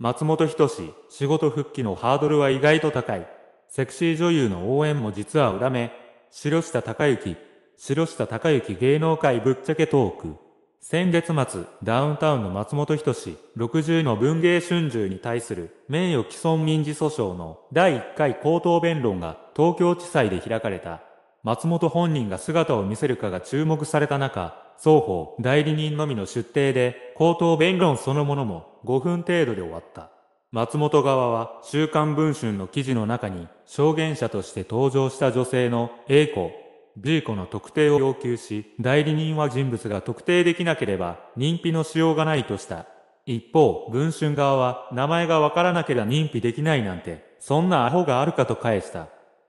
松本人志、仕事復帰のハードルは意外と高い。セクシー女優の応援も実は裏目。白下隆之、白下隆之芸能界ぶっちゃけトーク。先月末、ダウンタウンの松本人志、60の文芸春秋に対する名誉毀損民事訴訟の第1回口頭弁論が東京地裁で開かれた。松本本人が姿を見せるかが注目された中、双方代理人のみの出廷で口頭弁論そのものも5分程度で終わった。松本側は週刊文春の記事の中に証言者として登場した女性の A 子、B 子の特定を要求し、代理人は人物が特定できなければ認否のしようがないとした。一方、文春側は名前がわからなければ認否できないなんて、そんなアホがあるかと返した。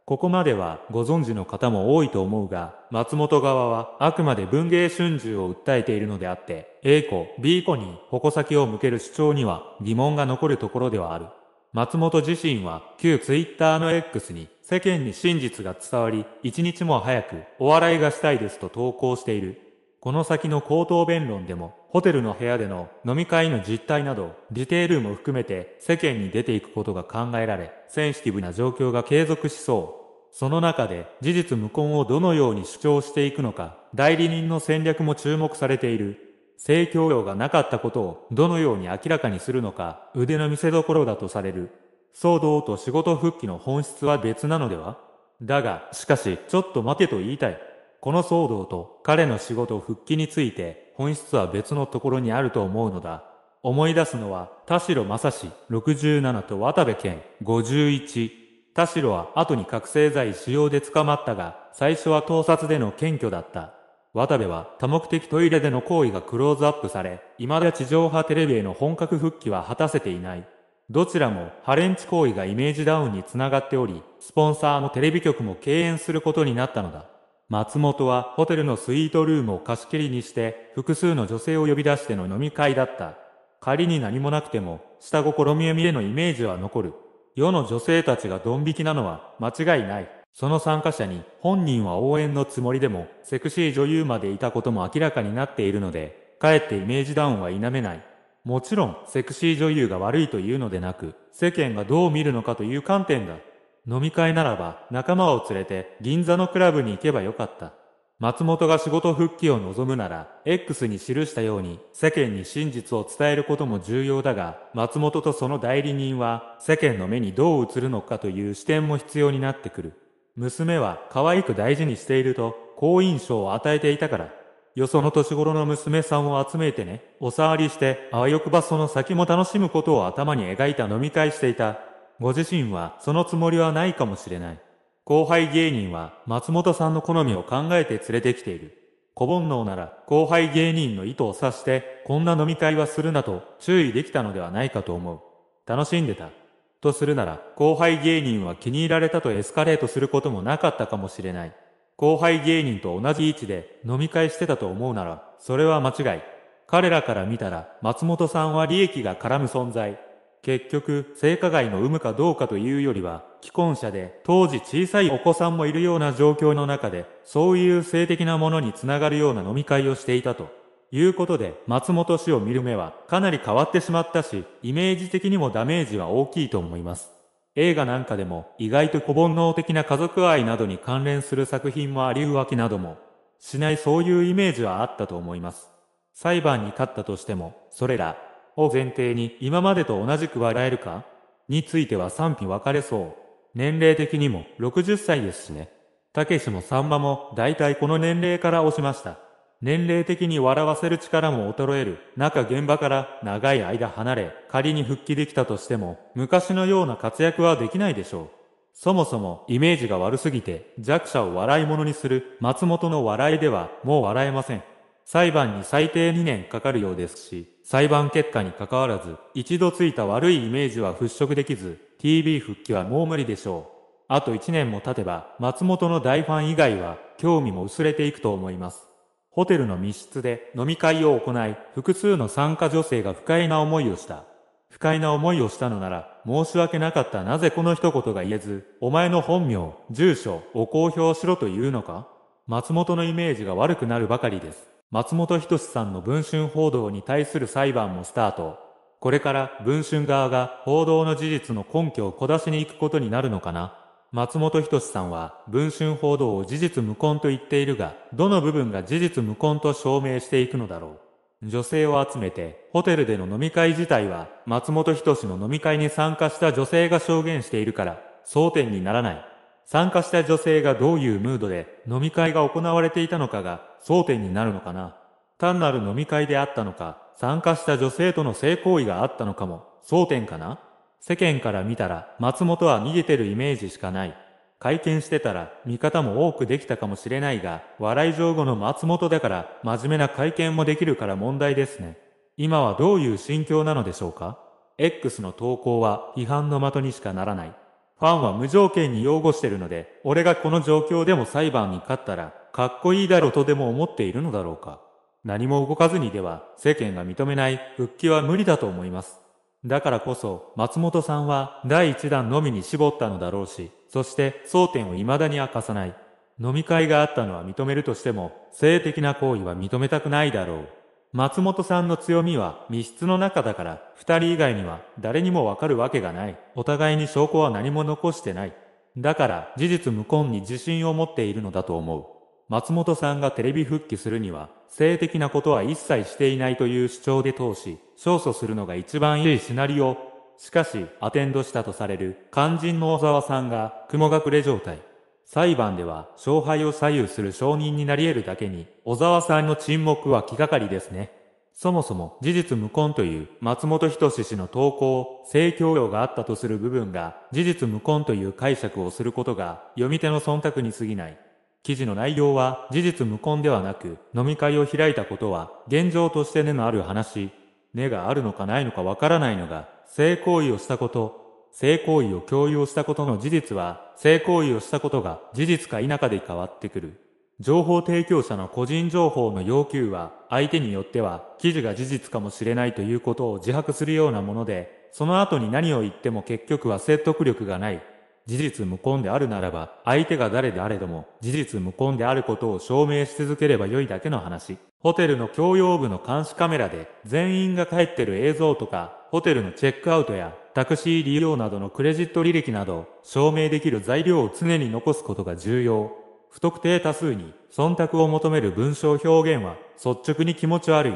ここまではご存知の方も多いと思うが、松本側はあくまで文芸春秋を訴えているのであって、A 子、B 子に矛先を向ける主張には疑問が残るところではある。松本自身は旧 Twitter の X に世間に真実が伝わり、一日も早くお笑いがしたいですと投稿している。この先の口頭弁論でも、ホテルの部屋での飲み会の実態など、ディテールも含めて世間に出ていくことが考えられ、センシティブな状況が継続しそう。その中で事実無根をどのように主張していくのか、代理人の戦略も注目されている。性教養がなかったことをどのように明らかにするのか、腕の見せ所だとされる。騒動と仕事復帰の本質は別なのではだが、しかし、ちょっと待てと言いたい。この騒動と彼の仕事復帰について、本質は別のところにあると思うのだ。思い出すのは、田代正史67と渡部健51。田代は後に覚醒剤使用で捕まったが、最初は盗撮での検挙だった。渡部は多目的トイレでの行為がクローズアップされ、未だ地上波テレビへの本格復帰は果たせていない。どちらもハレンチ行為がイメージダウンにつながっており、スポンサーのテレビ局も敬遠することになったのだ。松本はホテルのスイートルームを貸し切りにして、複数の女性を呼び出しての飲み会だった。仮に何もなくても、下心見え見えのイメージは残る。世の女性たちがドン引きなのは間違いない。その参加者に本人は応援のつもりでもセクシー女優までいたことも明らかになっているので、かえってイメージダウンは否めない。もちろんセクシー女優が悪いというのでなく、世間がどう見るのかという観点だ。飲み会ならば仲間を連れて銀座のクラブに行けばよかった。松本が仕事復帰を望むなら、X に記したように世間に真実を伝えることも重要だが、松本とその代理人は世間の目にどう映るのかという視点も必要になってくる。娘は可愛く大事にしていると好印象を与えていたから、よその年頃の娘さんを集めてね、お触りして、あわよくばその先も楽しむことを頭に描いた飲み会していた。ご自身はそのつもりはないかもしれない。後輩芸人は松本さんの好みを考えて連れてきている。小煩悩なら後輩芸人の意図を察して、こんな飲み会はするなと注意できたのではないかと思う。楽しんでた。とするなら、後輩芸人は気に入られたとエスカレートすることもなかったかもしれない。後輩芸人と同じ位置で飲み会してたと思うなら、それは間違い。彼らから見たら、松本さんは利益が絡む存在。結局、成果外の有無かどうかというよりは、既婚者で、当時小さいお子さんもいるような状況の中で、そういう性的なものにつながるような飲み会をしていたと。いうことで、松本氏を見る目は、かなり変わってしまったし、イメージ的にもダメージは大きいと思います。映画なんかでも、意外と子煩悩的な家族愛などに関連する作品もありうわけなども、しないそういうイメージはあったと思います。裁判に勝ったとしても、それら、を前提に、今までと同じく笑えるかについては賛否分かれそう。年齢的にも60歳ですしね。たけしもさんまも大体この年齢から押しました。年齢的に笑わせる力も衰える中現場から長い間離れ仮に復帰できたとしても昔のような活躍はできないでしょう。そもそもイメージが悪すぎて弱者を笑い者にする松本の笑いではもう笑えません。裁判に最低2年かかるようですし、裁判結果に関わらず一度ついた悪いイメージは払拭できず TV 復帰はもう無理でしょう。あと1年も経てば、松本の大ファン以外は、興味も薄れていくと思います。ホテルの密室で飲み会を行い、複数の参加女性が不快な思いをした。不快な思いをしたのなら、申し訳なかったなぜこの一言が言えず、お前の本名、住所を公表しろというのか松本のイメージが悪くなるばかりです。松本人志さんの文春報道に対する裁判もスタート。これから文春側が報道の事実の根拠を小出しに行くことになるのかな松本人志さんは文春報道を事実無根と言っているが、どの部分が事実無根と証明していくのだろう。女性を集めて、ホテルでの飲み会自体は、松本人志の飲み会に参加した女性が証言しているから、争点にならない。参加した女性がどういうムードで飲み会が行われていたのかが争点になるのかな。単なる飲み会であったのか、参加した女性との性行為があったのかも、争点かな世間から見たら、松本は逃げてるイメージしかない。会見してたら、見方も多くできたかもしれないが、笑い上後の松本だから、真面目な会見もできるから問題ですね。今はどういう心境なのでしょうか ?X の投稿は批判の的にしかならない。ファンは無条件に擁護してるので、俺がこの状況でも裁判に勝ったら、かっこいいだろとでも思っているのだろうか何も動かずにでは世間が認めない復帰は無理だと思います。だからこそ松本さんは第1弾のみに絞ったのだろうし、そして争点を未だに明かさない。飲み会があったのは認めるとしても、性的な行為は認めたくないだろう。松本さんの強みは密室の中だから、二人以外には誰にもわかるわけがない。お互いに証拠は何も残してない。だから事実無根に自信を持っているのだと思う。松本さんがテレビ復帰するには、性的なことは一切していないという主張で通し、勝訴するのが一番いいシナリオ。しかし、アテンドしたとされる肝心の小沢さんが雲隠れ状態。裁判では勝敗を左右する証人になり得るだけに、小沢さんの沈黙は気がかりですね。そもそも事実無根という松本人志氏の投稿、性教養があったとする部分が事実無根という解釈をすることが読み手の忖度に過ぎない。記事の内容は事実無根ではなく、飲み会を開いたことは現状として根のある話、根があるのかないのかわからないのが、性行為をしたこと、性行為を共有したことの事実は、性行為をしたことが事実か否かで変わってくる。情報提供者の個人情報の要求は、相手によっては、記事が事実かもしれないということを自白するようなもので、その後に何を言っても結局は説得力がない。事実無根であるならば、相手が誰であれども、事実無根であることを証明し続ければ良いだけの話。ホテルの共用部の監視カメラで、全員が帰ってる映像とか、ホテルのチェックアウトや、タクシー利用などのクレジット履歴など、証明できる材料を常に残すことが重要。不特定多数に忖度を求める文章表現は率直に気持ち悪い。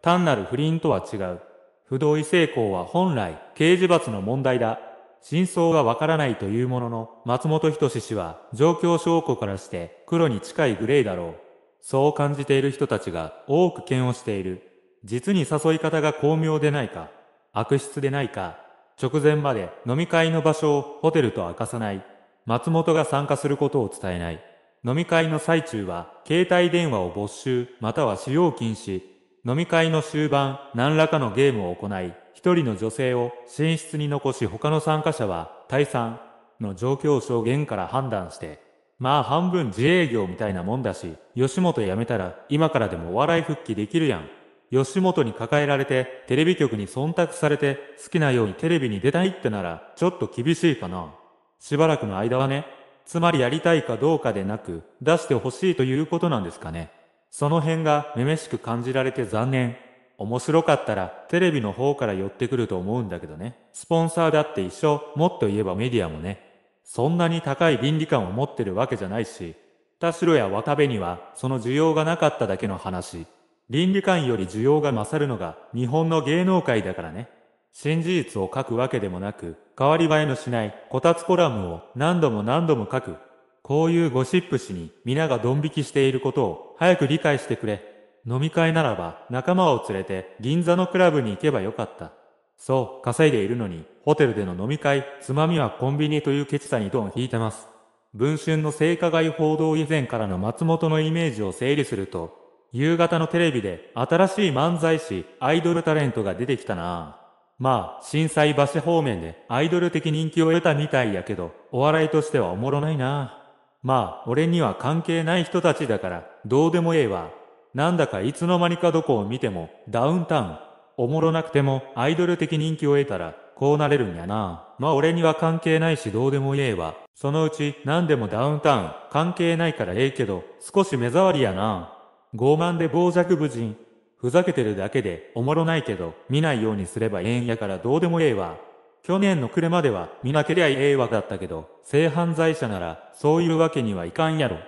単なる不倫とは違う。不同意性交は本来、刑事罰の問題だ。真相はわからないというものの、松本人志氏は状況証拠からして黒に近いグレーだろう。そう感じている人たちが多く嫌悪している。実に誘い方が巧妙でないか、悪質でないか、直前まで飲み会の場所をホテルと明かさない。松本が参加することを伝えない。飲み会の最中は、携帯電話を没収、または使用禁止。飲み会の終盤、何らかのゲームを行い、一人の女性を寝室に残し他の参加者は退散の状況証言から判断して、まあ半分自営業みたいなもんだし、吉本辞めたら今からでもお笑い復帰できるやん。吉本に抱えられて、テレビ局に忖度されて、好きなようにテレビに出たいってなら、ちょっと厳しいかな。しばらくの間はね、つまりやりたいかどうかでなく、出してほしいということなんですかね。その辺がめめしく感じられて残念。面白かったらテレビの方から寄ってくると思うんだけどね。スポンサーだって一緒、もっと言えばメディアもね。そんなに高い倫理観を持ってるわけじゃないし、田代や渡部にはその需要がなかっただけの話。倫理観より需要が勝るのが日本の芸能界だからね。新事実を書くわけでもなく、変わり映えのしないこたつコラムを何度も何度も書く。こういうゴシップ誌に皆がドン引きしていることを早く理解してくれ。飲み会ならば仲間を連れて銀座のクラブに行けばよかった。そう、稼いでいるのに、ホテルでの飲み会、つまみはコンビニというケチさにドン引いてます。文春の性加害報道以前からの松本のイメージを整理すると、夕方のテレビで新しい漫才師、アイドルタレントが出てきたなまあ、震災橋方面でアイドル的人気を得たみたいやけど、お笑いとしてはおもろないなまあ、俺には関係ない人たちだから、どうでもええわ。なんだかいつの間にかどこを見てもダウンタウン。おもろなくてもアイドル的人気を得たらこうなれるんやな。まあ俺には関係ないしどうでもええわ。そのうち何でもダウンタウン関係ないからええけど少し目障りやな。傲慢で傍若無人。ふざけてるだけでおもろないけど見ないようにすればええんやからどうでもええわ。去年の暮れまでは見なけりゃええわだったけど、性犯罪者ならそういうわけにはいかんやろ。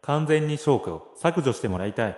完全に証拠を削除してもらいたい。